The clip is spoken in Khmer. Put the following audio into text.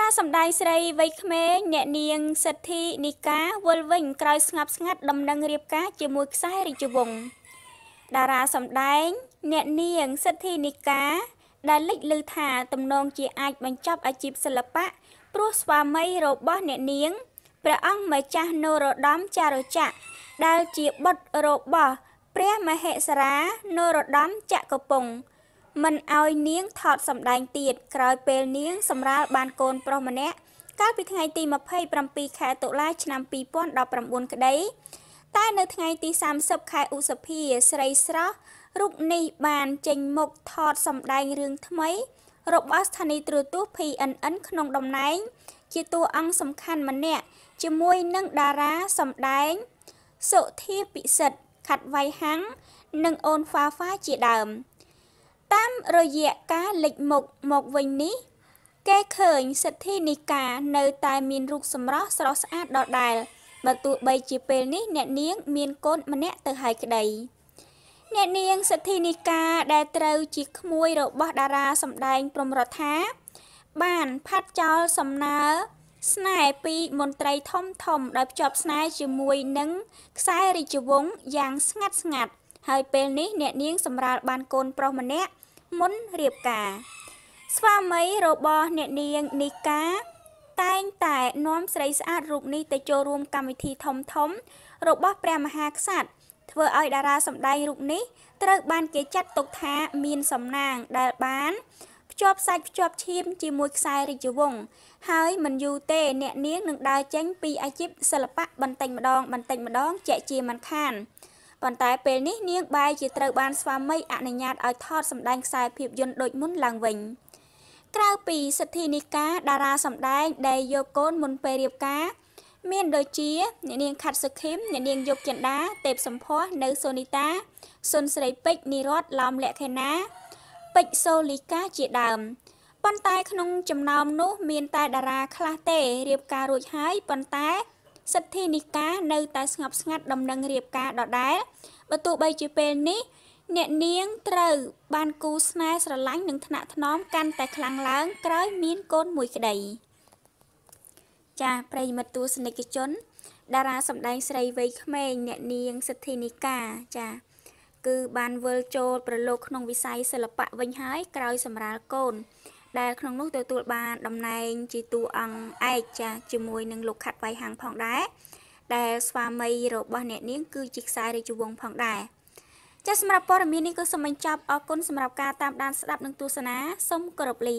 រាសម្ដែងស្រីវ័យក្មេងអ្នកនាងសិទ្ធិនីកាវល់វិញក្រោយស្ងប់ស្ងាត់ដំណឹងរៀបការជាមួយខ្សែរាជវង្សតារាសម្ដែងអ្នកនាងសិទ្ធិនីកាដែលលេចឮថាទំនងជាអាចបញ្ចប់អាជីពសិល្បៈព្រោះស្វាមីរបស់អ្នកនាងព្រះអង្គម្ចាស់នរោត្តមចារុចៈដែលជាបុត្ររបស់ព្រះមហេសរានរោត្តមចក្រពង្សមិនឲ្យនាងថតសម្ដែងទៀតក្រោយពេលនាងសម្រាលបានកូនប្រុសម្នាក់កាលពីថ្ងៃ ទី27ខែតុលាឆ្នាំ2019ក្តី តែនៅថ្ងៃទី30ខែឧសភាស្រីស្រស់រូបនេះបានចេញមុខថតសម្ដែងរឿងថ្មី របស់ស្ថានីយទូរទស្សន៍ PNN ក្នុងតំណែង ជាតួអង្គសំខាន់ម្នាក់ជាមួយនឹងតារាសម្ដែងសុធាពិសិដ្ឋខាត់វៃហាំងនិងអូនហ្វាហ្វាជាដើមតាមរយៈការលេចមុខមកវិញនេះគេឃើញសិទ្ធិនិកានៅតែមានរូបសម្រស់ស្រស់ស្អាតដដែលបើទោះបីជាពេលនេះ អ្នកនាង មានកូនម្នាក់ទៅហើយក្តីអ្នកនាងសិទ្ធិនិកាដែលត្រូវជាក្មួយរបស់តារាសម្ដែងព្រំរដ្ឋាបានផាត់ចោលសំណើស្នេហ៍ពីមន្ត្រីធំធំដោយភ្ជាប់ស្នេហ៍ជាមួយនឹងខ្សែរាជវង្សយ៉ាងស្ងាត់ស្ងាត់ហើយពេលនេះអ្នកនាងសម្រាលបានកូនប្រុសម្នាក់មុនរៀបការ ស្វាមីរបស់អ្នកនាងនីកា តែងតែនាំស្រីស្អាតរូបនេះទៅចូលរួមកម្មវិធីធំធំ របស់ព្រះមហាក្សត្រធ្វើឲ្យតារាសម្ដែងរូបនេះត្រូវបានគេចាត់ទុកថាមានសំណាងដែលបានភ្ជាប់សាច់ភ្ជាប់ឈាមជាមួយខ្សែរាជវង្សហើយមិនយូរទេអ្នកនាងនឹងដើរចេញពីអាជីពសិល្បៈបន្តិចម្ដង បន្តិចម្ដងជាជាមិនខានប៉ុន្តែពេលនេះនាងបែរជាត្រូវបានស្វាមីអនុញ្ញាតឲ្យថតសម្ដែងខ្សែភាពយន្តដូចមុនឡើងវិញក្រៅពីសិទ្ធិនីកាតារាសម្ដែងដែលយកកូនមុនពេលរៀបការមានដូចជាអ្នកនាងខាត់សុខឹមអ្នកនាងយុគចិន្តាទេពសំភ័ស្សនៅសូនីតាសុនស្រីពេជ្រនិរតឡោមលក្ខេណាពេជ្រសូលីកាជាដើមប៉ុន្តែក្នុងចំណោមនោះមាន តែតារាខ្លះទេរៀបការរួចហើយប៉ុន្តែសិទ្ធិនិកានៅតែស្ងប់ស្ងាត់ដំណឹងរៀបការដដែលបើទោះបីជាពេលនេះ អ្នកនាងត្រូវបានគូស្នេហ៍ស្រឡាញ់និងថ្នាក់ថ្នមកាន់តែខ្លាំងឡើង ក្រោយមានកូនមួយក្តីចាប្រិយមិត្តទស្សនិកជនតារាសម្ដែងស្រីវ័យក្មេងអ្នកនាងសិទ្ធិនិកាចាគឺបានវិលចូលប្រឡូកក្នុងវិស័យសិល្បៈវិញហើយក្រោយសម្រាលកូនដែលក្នុងនោះទទួលបានតំណែងជាតួអង្គឯកចាស់ជាមួយនឹងលោកខាត់វៃហាងផងដែរដែលស្វាមីរបស់អ្នកនាងគឺជាខ្សែរាជវង្សផងដែរចាសសម្រាប់ព័ត៌មាននេះក៏សូមបញ្ចប់អរគុណសម្រាប់ការតាមដានស្ដាប់និងទស្សនាសូមគោរពលា